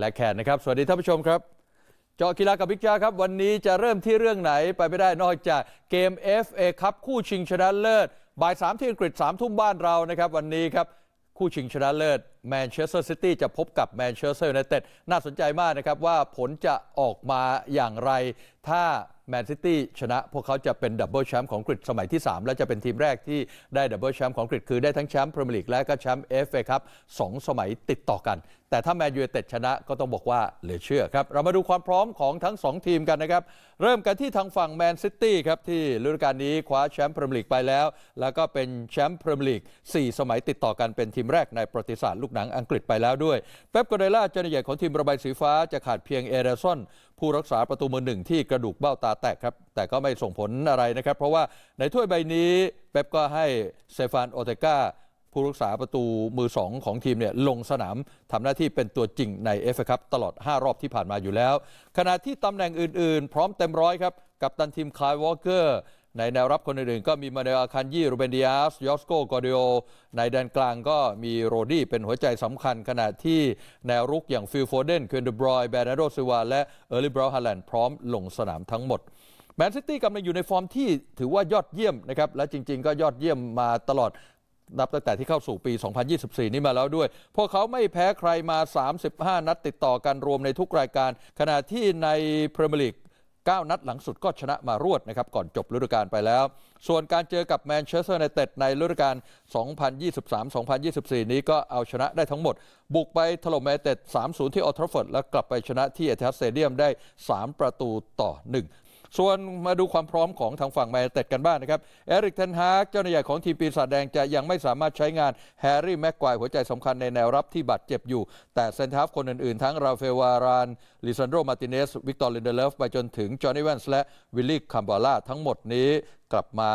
และแขกนะครับ สวัสดีท่านผู้ชมครับ เจาะกีฬากับบิ๊กจ้าครับ วันนี้จะเริ่มที่เรื่องไหนไปไม่ได้นอกจากเกม FA ครับคู่ชิงชนะเลิศบ่ายสามที่อังกฤษสามทุ่มบ้านเรานะครับ วันนี้ครับ คู่ชิงชนะเลิศแมนเชสเตอร์ซิตี้จะพบกับแมนเชสเตอร์ยูไนเต็ดน่าสนใจมากนะครับว่าผลจะออกมาอย่างไร ถ้าแมนซิตี้ชนะพวกเขาจะเป็นดับเบิลแชมป์ของกรีกสมัยที่3 และจะเป็นทีมแรกที่ได้ดับเบิลแชมป์ของกรีกคือได้ทั้งแชมป์พรีเมียร์ลีกและก็แชมป์เอฟเอครับสองสมัยติดต่อกันแต่ถ้าแมนยูเต็ดชนะก็ต้องบอกว่าเหลือเชื่อครับเรามาดูความพร้อมของทั้ง 2 ทีมกันนะครับ เริ่มกันที่ทางฝั่งแมนซิตี้ครับ ที่ฤดูกาลนี้คว้าแชมป์พรีเมียร์ลีกไปแล้ว แล้วก็เป็นแชมป์พรีเมียร์ลีก4สมัยติดต่อกันเป็นทีมแรกในประวัติศาสตร์ลูกหนังอังกฤษไปแล้วด้วย เป๊ปกเดล่าเจนาหญ่ของทีมระบายสีฟ้าจะขาดเพียงเอเดรสันผู้รักษาประตูมือหนึ่งที่กระดูกเบ้าตาแตกครับแต่ก็ไม่ส่งผลอะไรนะครับเพราะว่าในถ้วยใบนี้เป๊ปก็ให้เซฟานโอเตกาผู้รักษาประตูมือสองของทีมเนี่ยลงสนามทำหน้าที่เป็นตัวจริงในเอฟคับตลอด 5 รอบที่ผ่านมาอยู่แล้ว ขณะที่ตำแหน่งอื่นๆ พร้อมเต็มร้อยครับ กับตันทีมคายวอลเกอร์ ในแนวรับคนอื่นๆ ก็มี มาเนลอาคันยี่รูเบนดิอาส ยอสโกกอเดโอ ในแดนกลางก็มีโรดี้ เป็นหัวใจสำคัญ ขณะที่แนวรุกอย่างฟิลโฟเดนเควินเดบรอยแบรนโดซิวาและเออร์ลิบราฮัลแลนด์พร้อมลงสนามทั้งหมดแมนซิตี้กำลังอยู่ในฟอร์มที่ถือว่ายอดเยี่ยมนะครับและจริง ๆก็ยอดเยี่ยมมาตลอดนับตั้งแต่ที่เข้าสู่ปี 2024 นี้มาแล้วด้วย พวกเขาไม่แพ้ใครมา 35 นัดติดต่อกันรวมในทุกรายการ ขณะที่ในพรีเมียร์ลีก 9 นัดหลังสุดก็ชนะมารวดนะครับก่อนจบฤดูกาลไปแล้ว ส่วนการเจอกับแมนเชสเตอร์ในเต็ดในฤดูกาล 2023-2024 นี้ก็เอาชนะได้ทั้งหมด บุกไปถล่มแมนเต็ด3-0 ที่ออทรฟอร์ดและกลับไปชนะที่เอเทสเตเดียมได้ 3 ประตูต่อ 1ส่วนมาดูความพร้อมของทางฝั่งแมนเต็ดกันบ้างนนะครับ เอริกเทนฮากเจ้าหน้าที่ของทีมปีศาจแดงจะยังไม่สามารถใช้งาน แฮร์รี่แม็กควายหัวใจสำคัญในแนวรับที่บาดเจ็บอยู่แต่เซนทัฟคนอื่นๆ ทั้งราเฟลวารานลิซันโดมาติเนสวิกตอร์ลินเดเลฟไปจนถึงจอห์นนี่แวนส์และวิลลี่คัมบาล่าทั้งหมดนี้กลับมา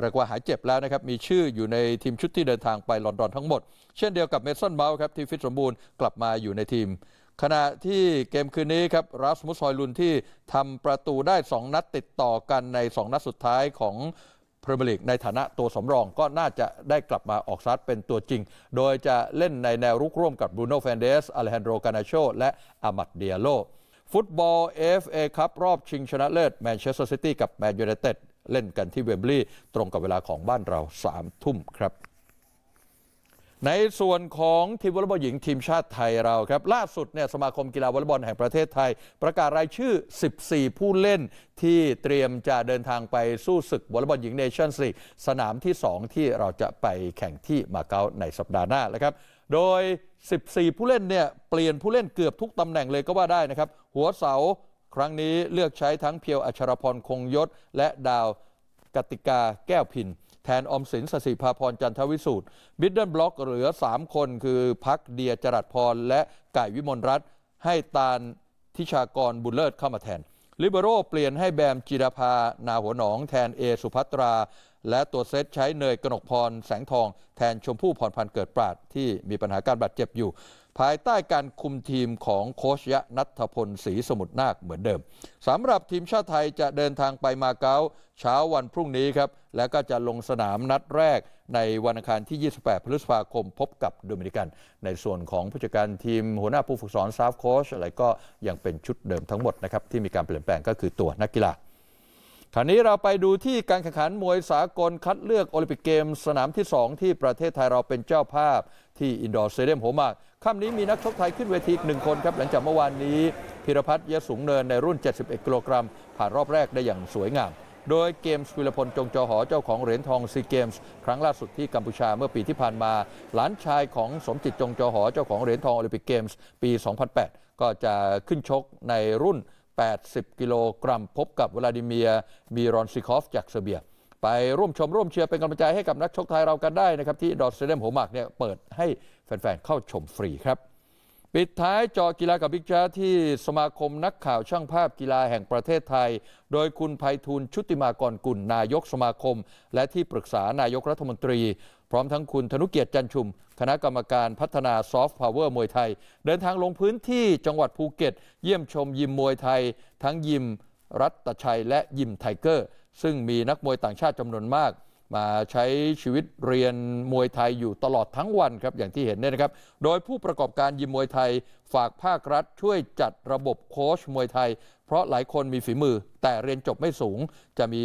เรียกว่าหายเจ็บแล้วนะครับมีชื่ออยู่ในทีมชุดที่เดินทางไปลอนดอน ทั้งหมดเช่นเดียวกับเมสันเมาส์ครับที่ฟิตสมบูรณ์กลับมาอยู่ในทีมขณะที่เกมคืนนี้ครับรัสมุสซอยลุนที่ทำประตูได้ 2 นัดติดต่อกันใน 2 นัดสุดท้ายของพรีเมียร์ลีกในฐานะตัวสำรองก็น่าจะได้กลับมาออกซัดเป็นตัวจริง โดยจะเล่นในแนวรุกร่วมกับบรูโน่เฟนเดสอเลฮันโดกานาโชและอามัดเดียโล ฟุตบอล FA ครับรอบชิงชนะเลิศแมนเชสเตอร์ซิตี้กับแมนยูไนเต็ดเล่นกันที่เวมบลีย์ตรงกับเวลาของบ้านเรา3ทุ่มครับในส่วนของทีมวอลเลย์บอลหญิงทีมชาติไทยเราครับล่าสุดเนี่ยสมาคมกีฬาวอลเลย์บอลแห่งประเทศไทย ประกาศรายชื่อ 14 ผู้เล่นที่เตรียมจะเดินทางไปสู้ศึกวอลเลย์บอลหญิงเนชั่นส์ลีกสนามที่ 2 ที่เราจะไปแข่งที่มาเก๊าในสัปดาห์หน้านะครับโดย 14 ผู้เล่นเนี่ยเปลี่ยนผู้เล่นเกือบทุกตำแหน่งเลยก็ว่าได้นะครับหัวเสาครั้งนี้เลือกใช้ทั้งเพียวอัชรพรคงยศ และดาวกติกาแก้วพินแทนอมสินสสิภาพรจันทวิสูตรบิดเดิลบล็อกเหลือ 3 คนคือพักเดียจรัสพรและไก่วิมลรัตให้ตาลทิชากรบุญเลิศเข้ามาแทน ลิเบโรเปลี่ยนให้แบมจิรภานาหัวหนองแทนเอสุภัตรา และตัวเซตใช้เนยกนกพรแสงทอง แทนชมพู่พรพันธ์เกิดปราดที่มีปัญหาการบาดเจ็บอยู่ภายใต้การคุมทีมของโคชยะนัทพลศรีสมุทรนาคเหมือนเดิมสำหรับทีมชาติไทยจะเดินทางไปมาเก๊าเช้าวันพรุ่งนี้ครับแล้วก็จะลงสนามนัดแรกในวันอังคารที่ 28 พฤษภาคมพบกับโดมินิกัน ในส่วนของผู้จัดการทีมหัวหน้าผู้ฝึกสอนซาฟโคชอะไรก็ยังเป็นชุดเดิมทั้งหมดนะครับที่มีการเปลี่ยนแปลงก็คือตัวนักกีฬาคราวนี้เราไปดูที่การแข่งขันมวยสากลคัดเลือกโอลิมปิกเกมสนามที่ 2ที่ประเทศไทยเราเป็นเจ้าภาพที่อินดอร์สเตเดียมโหมากค่ำนี้มีนักชกไทยขึ้นเวทีอีกหนึ่งคนครับหลังจากเมื่อวานนี้ พิรพัฒน์ยะสูงเนินในรุ่น 71 กิโลกรัมผ่านรอบแรกได้อย่างสวยงามโดยเกมส์วิลพลจงจอหอเจ้าของเหรียญทองซีเกมส์ครั้งล่าสุดที่กัมพูชาเมื่อปีที่ผ่านมา หลานชายของสมจิตจงจอหอเจ้าของเหรียญทองโอลิมปิกเกมส์ปี 2008 ก็จะขึ้นชกในรุ่น80 กิโลกรัมพบกับวลาดิเมีย มีรอนซิคอฟจากเซอร์เบีย ไปร่วมชมร่วมเชียร์เป็นกำลังใจให้กับนักชกไทยเรากันได้นะครับที่ดอทเซเดมโหมักเนี่ยเปิดให้แฟนๆเข้าชมฟรีครับปิดท้ายจอกีฬากับบิ๊กแจ๊ที่สมาคมนักข่าวช่างภาพกีฬาแห่งประเทศไทย โดยคุณภัยทูลชุติมากรกุลนายกสมาคม และที่ปรึกษานายกรัฐมนตรี พร้อมทั้งคุณธนุเกียรติจันชุม คณะกรรมการพัฒนาซอฟต์พาวเวอร์มวยไทย เดินทางลงพื้นที่จังหวัดภูเก็ตเยี่ยมชมยิมมวยไทย ทั้งยิมรัตชัยและยิมไทเกอร์ซึ่งมีนักมวยต่างชาติจำนวนมากมาใช้ชีวิตเรียนมวยไทยอยู่ตลอดทั้งวันครับอย่างที่เห็นเนี่ยนะครับ โดยผู้ประกอบการยิมมวยไทยฝากภาครัฐช่วยจัดระบบโค้ชมวยไทย เพราะหลายคนมีฝีมือ แต่เรียนจบไม่สูงจะมี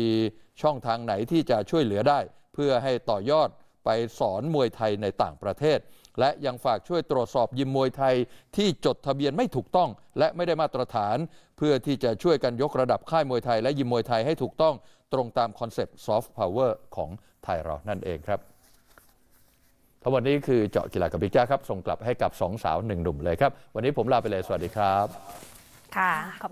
ช่องทางไหนที่จะช่วยเหลือได้ เพื่อให้ต่อยอดไปสอนมวยไทยในต่างประเทศและยังฝากช่วยตรวจสอบยิมมวยไทยที่จดทะเบียนไม่ถูกต้อง และไม่ได้มาตรฐาน เพื่อที่จะช่วยกันยกระดับค่ายมวยไทยและยิมมวยไทยให้ถูกต้องตรงตามคอนเซปต์ซอฟต์พาวเวอร์ของไทยเรา นั่นเองครับทั้งวันนี้คือเจาะกีฬากับพิ่จ้าครับ ส่งกลับให้กับสองสาวหนึ่งหนุ่มเลยครับ วันนี้ผมลาไปเลยสวัสดีครับ ค่ะ